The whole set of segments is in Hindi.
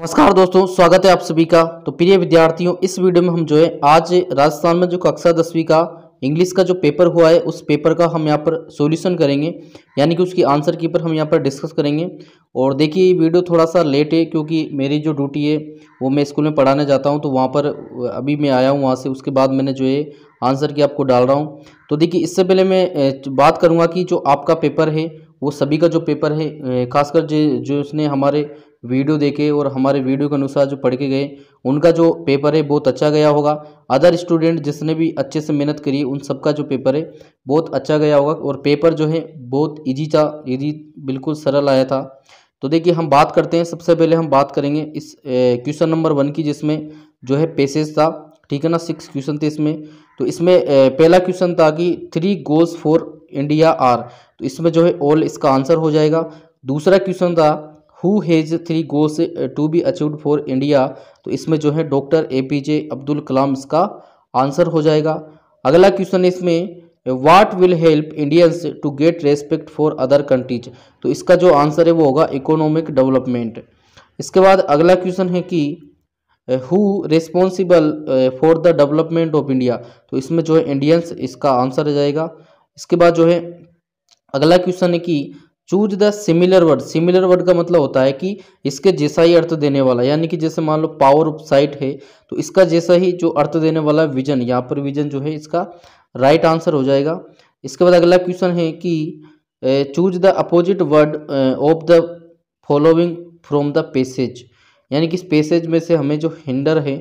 नमस्कार दोस्तों स्वागत है आप सभी का तो प्रिय विद्यार्थियों इस वीडियो में हम जो है आज राजस्थान में जो कक्षा दसवीं का इंग्लिश का जो पेपर हुआ है उस पेपर का हम यहाँ पर सॉल्यूशन करेंगे यानी कि उसकी आंसर की पर हम यहाँ पर डिस्कस करेंगे और देखिए ये वीडियो थोड़ा सा लेट है क्योंकि मेरी जो ड्यूटी है वो मैं स्कूल में पढ़ाने जाता हूँ तो वहाँ पर अभी मैं आया हूँ वहाँ से उसके बाद मैंने जो है आंसर की आपको डाल रहा हूँ तो देखिए इससे पहले मैं बात करूँगा कि जो आपका पेपर है वो सभी का जो पेपर है खासकर जो जो उसने हमारे वीडियो देखे और हमारे वीडियो के अनुसार जो पढ़ के गए उनका जो पेपर है बहुत अच्छा गया होगा अदर स्टूडेंट जिसने भी अच्छे से मेहनत करी उन सबका जो पेपर है बहुत अच्छा गया होगा और पेपर जो है बहुत ईजी था ईजी बिल्कुल सरल आया था तो देखिए हम बात करते हैं सबसे पहले हम बात करेंगे इस क्वेश्चन नंबर वन की जिसमें जो है पेसेज था ठीक है ना सिक्स क्वेश्चन थे इसमें तो इसमें पहला क्वेश्चन था कि three goals for India are तो इसमें जो है ऑल इसका आंसर हो जाएगा दूसरा क्वेश्चन था who has three goals to be achieved for India तो इसमें जो है doctor A P J Abdul Kalam इसका आंसर हो जाएगा अगला क्वेश्चन इसमें what will help Indians to get respect for other countries तो इसका जो आंसर है वो होगा इकोनॉमिक डेवलपमेंट इसके बाद अगला क्वेश्चन है कि who responsible for the development of India तो इसमें जो है इंडियंस इसका आंसर आ जाएगा इसके बाद जो है अगला क्वेश्चन है कि choose the similar word similar word का मतलब होता है कि इसके जैसा ही अर्थ देने वाला यानी कि जैसे मान लो पावर ऑफ साइट है तो इसका जैसा ही जो अर्थ देने वाला है विजन यहाँ पर विजन जो है इसका राइट right आंसर हो जाएगा इसके बाद अगला क्वेश्चन है कि choose the opposite word of the following from the passage यानी कि इस पेसेज में से हमें जो हिंडर है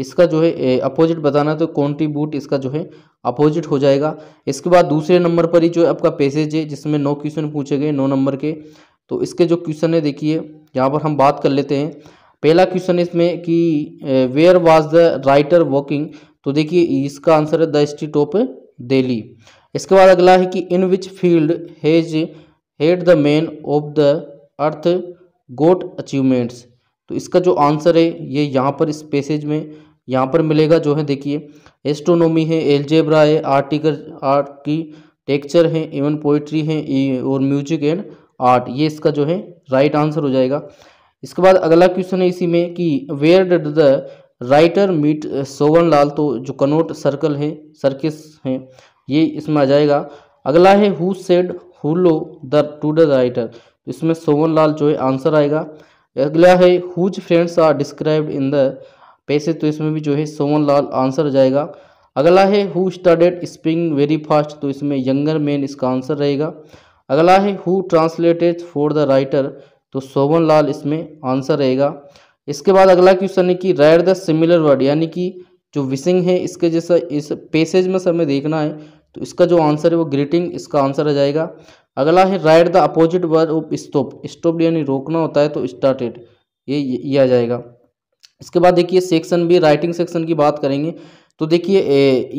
इसका जो है अपोजिट बताना तो कॉन्ट्रीब्यूट इसका जो है अपोजिट हो जाएगा इसके बाद दूसरे नंबर पर ही जो है आपका पैसेज है जिसमें नौ क्वेश्चन पूछे गए नौ नंबर के तो इसके जो क्वेश्चन है देखिए यहाँ पर हम बात कर लेते हैं पहला क्वेश्चन इसमें कि where was the writer working तो देखिए इसका आंसर है द स्ट्रीट ऑफ दिल्ली इसके बाद अगला है कि in which field has had the man of the earth got achievements तो इसका जो आंसर है ये यहाँ पर इस पैसेज में यहाँ पर मिलेगा जो है देखिए एस्ट्रोनॉमी है एलजेब्रा है आर्टिकल आर्ट की टेक्चर है इवन पोइट्री है और म्यूजिक एंड आर्ट ये इसका जो है राइट आंसर हो जाएगा इसके बाद अगला क्वेश्चन है इसी में कि where did the writer meet Sovan Lal तो जो कनोट सर्कल है सर्किस है ये इसमें आ जाएगा अगला है who said hello the to the writer इसमें सोवन लाल जो है आंसर आएगा अगला है whose friends are described in the passage तो इसमें भी जो है सोमन लाल आंसर हो जाएगा अगला है who started speaking very fast तो इसमें यंगर मैन इसका आंसर रहेगा अगला है who translated for the writer तो सोवन लाल इसमें आंसर रहेगा इसके बाद अगला क्वेश्चन है कि राइट द सिमिलर वर्ड यानी कि जो विसिंग है इसके जैसा इस पेसेज में हमें देखना है तो इसका जो आंसर है वो ग्रीटिंग इसका आंसर आ जाएगा अगला है write the opposite word of stop stop यानी रोकना होता है तो स्टार्टेड ये ये आ जाएगा इसके बाद देखिए सेक्शन भी राइटिंग सेक्शन की बात करेंगे तो देखिए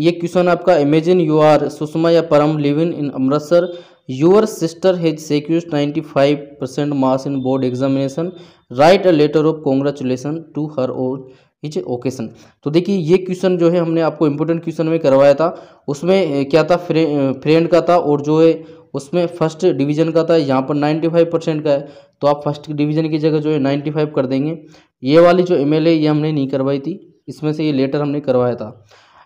ये क्वेश्चन आपका इमेजिन यू आर सुषमा या Param live in in Amritsar your sister has secured ninety five percent marks in board examination write a letter of congratulation to her or his occasion तो देखिए ये क्वेश्चन जो है हमने आपको इम्पोर्टेंट क्वेश्चन में करवाया था उसमें क्या था फ्रेंड का था और जो है उसमें फर्स्ट डिवीजन का था यहाँ पर 95 परसेंट का है तो आप फर्स्ट डिवीजन की जगह जो है 95 कर देंगे ये वाली जो एम ए ये हमने नहीं करवाई थी इसमें से ये लेटर हमने करवाया था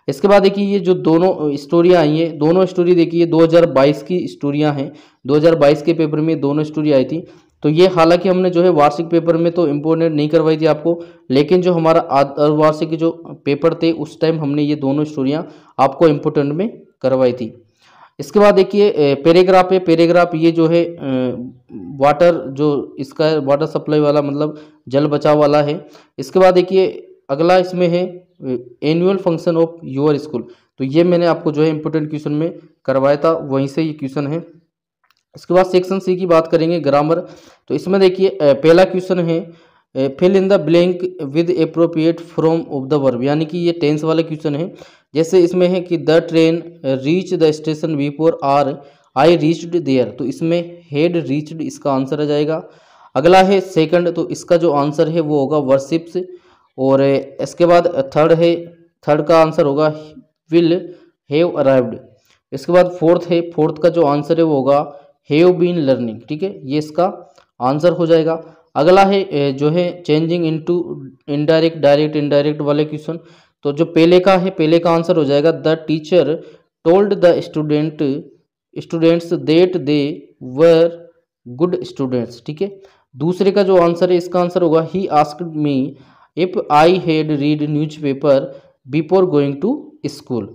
इसके बाद देखिए ये जो दोनों स्टोरियाँ आई हैं दोनों स्टोरी देखिए 2022 की स्टोरियाँ हैं 2022 के पेपर में दोनों स्टोरी आई थी तो ये हालांकि हमने जो है वार्षिक पेपर में तो इम्पोर्टेंट नहीं करवाई थी आपको लेकिन जो हमारा अर्धवार्षिक जो पेपर थे उस टाइम हमने ये दोनों स्टोरियाँ आपको इम्पोर्टेंट में करवाई थी इसके बाद देखिए पेरेग्राफ है पेरेग्राफ ये जो है वाटर जो इसका वाटर सप्लाई वाला मतलब जल बचाव वाला है इसके बाद देखिए अगला इसमें है annual function of your school तो ये मैंने आपको जो है इम्पोर्टेंट क्वेश्चन में करवाया था वहीं से ये क्वेश्चन है इसके बाद सेक्शन सी की बात करेंगे ग्रामर तो इसमें देखिए पहला क्वेश्चन है fill in the blank with appropriate form of the verb यानी कि ये टेंस वाला क्वेश्चन है जैसे इसमें है कि the train reach the station before are I reached there तो इसमें हेड रीच्ड इसका आंसर आ जाएगा अगला है सेकंड तो इसका जो आंसर है वो होगा वर्शिप्स और इसके बाद थर्ड है थर्ड का आंसर होगा विल हैव अराइव्ड इसके बाद फोर्थ है फोर्थ का जो आंसर है वो होगा हैव बीन लर्निंग ठीक है ये इसका आंसर हो जाएगा अगला है जो है changing into indirect direct indirect वाले क्वेश्चन तो जो पहले का है पहले का आंसर हो जाएगा the teacher told the student students that they were good students ठीक है दूसरे का जो आंसर है इसका आंसर होगा he ask me if I had read newspaper before going to school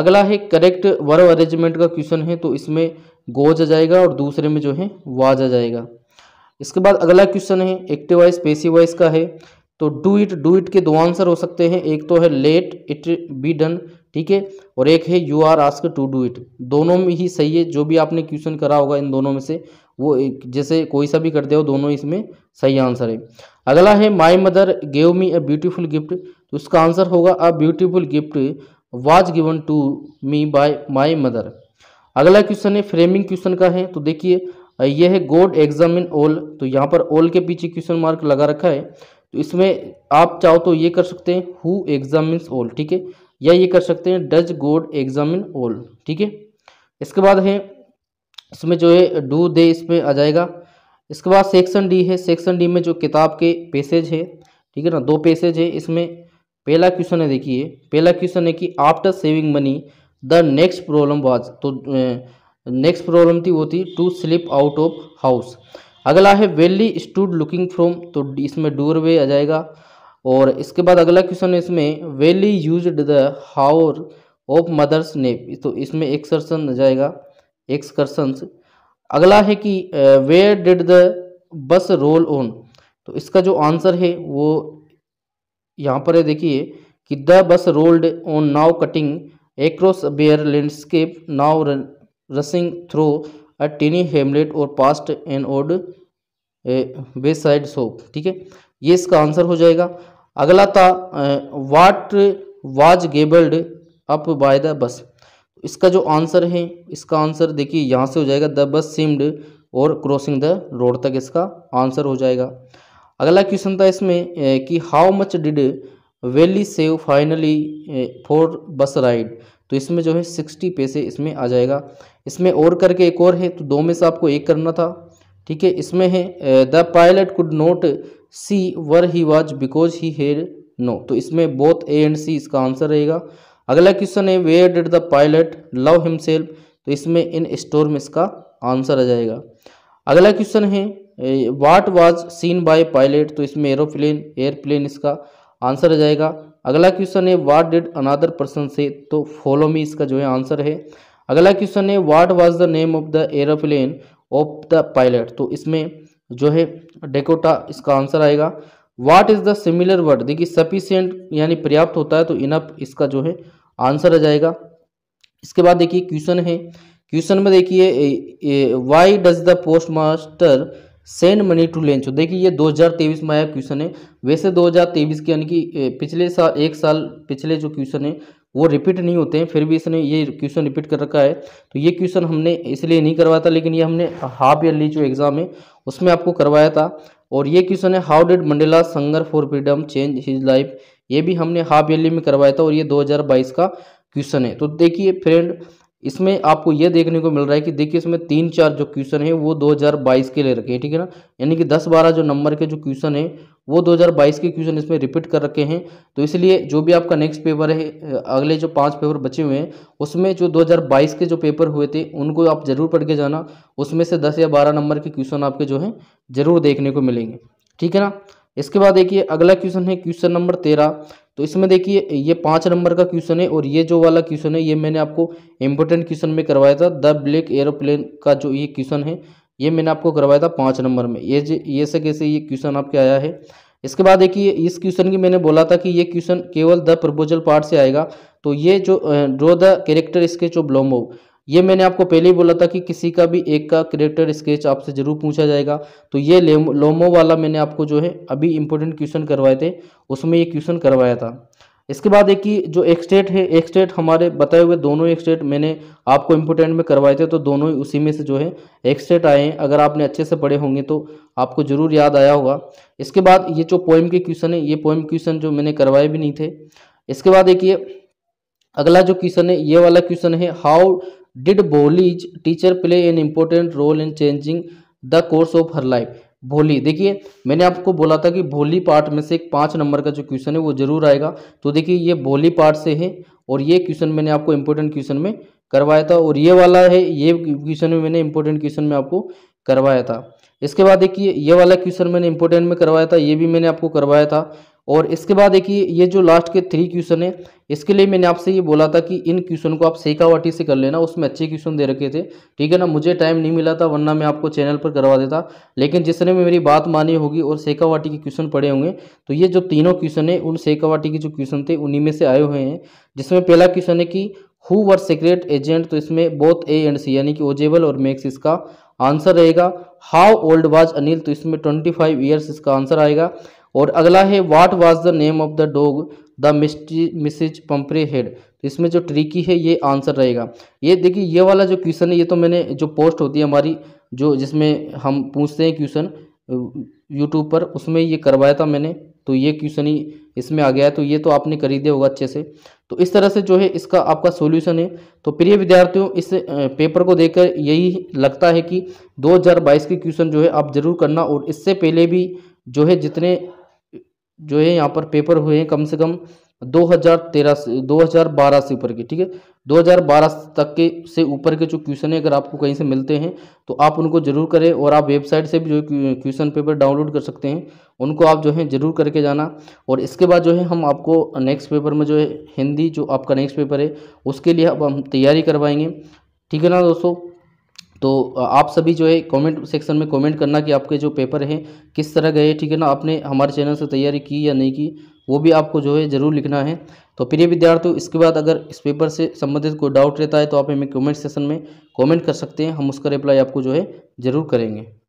अगला है करेक्ट वर्ब अरेंजमेंट का क्वेश्चन है तो इसमें गोज आ जाएगा और दूसरे में जो है वाज आ जाएगा इसके बाद अगला क्वेश्चन है एक्टिव वॉइस पेसिव वॉइस का है तो डू इट डू इट के दो आंसर हो सकते हैं एक तो है लेट इट बी डन ठीक है और एक है you are ask to do it दोनों में ही सही है जो भी आपने क्वेश्चन करा होगा इन दोनों में से वो एक जैसे कोई सा भी करते हो दोनों इसमें सही आंसर है अगला है my mother gave me a beautiful gift तो उसका आंसर होगा a beautiful gift was given to me by my mother अगला क्वेश्चन है फ्रेमिंग क्वेश्चन का है तो देखिए यह गोड एग्जामिन ऑल तो यहाँ पर ऑल के पीछे क्वेश्चन मार्क लगा रखा है तो इसमें आप चाहो तो ये कर सकते हैं हु इन ऑल ठीक है या ये कर सकते हैं डज गोड एग्जामिन ऑल ठीक है इसके बाद है इसमें जो है डू दे इसमें आ जाएगा इसके बाद सेक्शन डी है सेक्शन डी में जो किताब के पेसेज है ठीक है ना दो पेसेज है इसमें पहला क्वेश्चन है देखिए पहला क्वेश्चन है कि after saving money the next problem was तो नेक्स्ट प्रॉब्लम थी वो थी to slip out of house अगला है वेली स्टूड लुकिंग फ्रॉम तो इसमें डूर वे आ जाएगा और इसके बाद अगला क्वेश्चन है इसमें Valli use the hour of mother's nap तो इसमें एक्सर्सन आ जाएगा एक्सकर्सन अगला है कि where did the bus roll on तो इसका जो आंसर है वो यहाँ पर है देखिए कि the bus rolled on now cutting across bare landscape now rushing through a tiny hamlet और past an odd wayside shop ठीक है ये इसका आंसर हो जाएगा अगला था what was gobbled up by the bus इसका जो आंसर है इसका आंसर देखिए यहाँ से हो जाएगा द बस सिम्ड और क्रॉसिंग द रोड तक इसका आंसर हो जाएगा अगला क्वेश्चन था इसमें eh, कि how much did Valli save finally for bus ride तो इसमें जो है सिक्सटी पैसे इसमें आ जाएगा इसमें और करके एक और है तो दो में से आपको एक करना था ठीक है इसमें है the pilot could not see where he was because he had no तो इसमें बोथ ए एंड सी इसका आंसर रहेगा अगला क्वेश्चन है where did the pilot love himself तो इसमें इन स्टोर में इसका आंसर आ जाएगा अगला क्वेश्चन है what was seen by pilot तो इसमें एरोप्लेन एयरप्लेन इसका आंसर आ जाएगा अगला क्वेश्चन है वाट डिड अनादर पर्सन से तो फॉलो मी इसका जो है आंसर है अगला क्वेश्चन है what was the name of the aeroplane of the pilot तो इसमें जो है डेकोटा इसका आंसर आएगा what is the similar word देखिए सफिशियंट यानी पर्याप्त होता है तो इनफ इसका जो है आंसर आ जाएगा इसके बाद देखिए क्वेश्चन है क्वेश्चन में देखिए why does the postmaster send money to Lencho तो देखिए ये 2023 में आया क्वेश्चन है वैसे 2023 के यानी कि पिछले साल एक साल पिछले जो क्वेश्चन है वो रिपीट नहीं होते हैं फिर भी इसने ये क्वेश्चन रिपीट कर रखा है तो ये क्वेश्चन हमने इसलिए नहीं करवाया था लेकिन ये हमने हाफ ईयरली जो एग्ज़ाम है उसमें आपको करवाया था और ये क्वेश्चन है how did Mandela struggle for freedom change his life ये भी हमने हाफ ईयरली में करवाया था और ये 2022 का क्वेश्चन है तो देखिए फ्रेंड इसमें आपको यह देखने को मिल रहा है कि देखिए इसमें तीन चार जो क्वेश्चन है वो 2022 के ले रखे हैं ठीक है ना यानी कि 10 12 जो नंबर के जो क्वेश्चन है वो 2022 के क्वेश्चन इसमें रिपीट कर रखे हैं तो इसलिए जो भी आपका नेक्स्ट पेपर है अगले जो पांच पेपर बचे हुए हैं उसमें जो 2022 के जो पेपर हुए थे उनको आप जरूर पढ़ के जाना उसमें से दस या बारह नंबर के क्वेश्चन आपके जो है जरूर देखने को मिलेंगे ठीक है ना इसके बाद देखिए अगला क्वेश्चन है क्वेश्चन नंबर तेरह तो इसमें देखिए ये पाँच नंबर का क्वेश्चन है और ये जो वाला क्वेश्चन है ये मैंने आपको इंपॉर्टेंट क्वेश्चन में करवाया था द ब्लैक एरोप्लेन का जो ये क्वेश्चन है ये मैंने आपको करवाया था पाँच नंबर में ये ये से कैसे ये क्वेश्चन आपके आया है इसके बाद देखिए इस क्वेश्चन की मैंने बोला था कि ये क्वेश्चन केवल द प्रपोजल पार्ट से आएगा तो ये जो ड्रो द कैरेक्टर इसके जो ब्लोमो ये मैंने आपको पहले ही बोला था कि किसी का भी एक का करेक्टर स्केच आपसे जरूर पूछा जाएगा तो ये लोमो वाला मैंने आपको जो है अभी इंपॉर्टेंट क्वेश्चन करवाए थे उसमें ये क्वेश्चन करवाया था इसके बाद एक ही जो एक्सटेट है एक्सटेट हमारे बताए हुए दोनों एक्सटेट मैंने आपको इम्पोर्टेंट में करवाए थे तो दोनों ही उसी में से जो है एक्सटेट आए हैं अगर आपने अच्छे से पढ़े होंगे तो आपको जरूर याद आया होगा इसके बाद ये जो पोइम के क्वेश्चन है ये पोइम क्वेश्चन जो मैंने करवाए भी नहीं थे इसके बाद देखिए अगला जो क्वेश्चन है ये वाला क्वेश्चन है how did Bholi's teacher play an important role in changing the course of her life Bholi देखिए मैंने आपको बोला था कि भोली पार्ट में से एक पाँच नंबर का जो क्वेश्चन है वो जरूर आएगा तो देखिए ये भोली पार्ट से है और ये क्वेश्चन मैंने आपको इम्पोर्टेंट क्वेश्चन में करवाया था और ये वाला है ये क्वेश्चन में मैंने इम्पोर्टेंट क्वेश्चन में आपको करवाया था इसके बाद देखिए ये वाला क्वेश्चन मैंने इम्पोर्टेंट में करवाया था ये भी मैंने आपको करवाया था और इसके बाद देखिए ये जो लास्ट के थ्री क्वेश्चन है इसके लिए मैंने आपसे ये बोला था कि इन क्वेश्चन को आप सेकावाटी से कर लेना उसमें अच्छे क्वेश्चन दे रखे थे ठीक है ना मुझे टाइम नहीं मिला था वरना मैं आपको चैनल पर करवा देता लेकिन जिसने भी मेरी बात मानी होगी और सेकावाटी के क्वेश्चन पढ़े होंगे तो ये जो तीनों क्वेश्चन है उन सेकावाटी के जो क्वेश्चन थे उन्हीं में से आए हुए हैं जिसमें पहला क्वेश्चन है कि हु वर सीक्रेट एजेंट तो इसमें बोथ ए एंड सी यानी कि ओजेबल और मेक्स इसका आंसर रहेगा हाउ ओल्ड वाज अनिल तो इसमें ट्वेंटी फाइव ईयर्स इसका आंसर आएगा और अगला है what was the name of the dog the mystery Mrs Pumphrey had इसमें जो ट्रिकी है ये आंसर रहेगा ये देखिए ये वाला जो क्वेश्चन है ये तो मैंने जो पोस्ट होती है हमारी जो जिसमें हम पूछते हैं क्वेश्चन यूट्यूब पर उसमें ये करवाया था मैंने तो ये क्वेश्चन ही इसमें आ गया है तो ये तो आपने कर ही दिया होगा अच्छे से तो इस तरह से जो है इसका आपका सोल्यूशन है तो प्रिय विद्यार्थियों इस पेपर को देखकर यही लगता है कि 2022 के क्वेश्चन जो है आप जरूर करना और इससे पहले भी जो है जितने जो है यहाँ पर पेपर हुए हैं कम से कम 2013 से 2012 से ऊपर के ठीक है 2012 तक के से ऊपर के जो क्वेश्चन है अगर आपको कहीं से मिलते हैं तो आप उनको जरूर करें और आप वेबसाइट से भी जो क्वेश्चन पेपर डाउनलोड कर सकते हैं उनको आप जो है जरूर करके जाना और इसके बाद जो है हम आपको नेक्स्ट पेपर में जो है हिंदी जो आपका नेक्स्ट पेपर है उसके लिए अब हम तैयारी करवाएंगे ठीक है ना दोस्तों तो आप सभी जो है कमेंट सेक्शन में कमेंट करना कि आपके जो पेपर हैं किस तरह गए ठीक है ना आपने हमारे चैनल से तैयारी की या नहीं की वो भी आपको जो है ज़रूर लिखना है तो प्रिय विद्यार्थियों इसके बाद अगर इस पेपर से संबंधित कोई डाउट रहता है तो आप हमें कमेंट सेक्शन में कमेंट कर सकते हैं हम उसका रिप्लाई आपको जो है ज़रूर करेंगे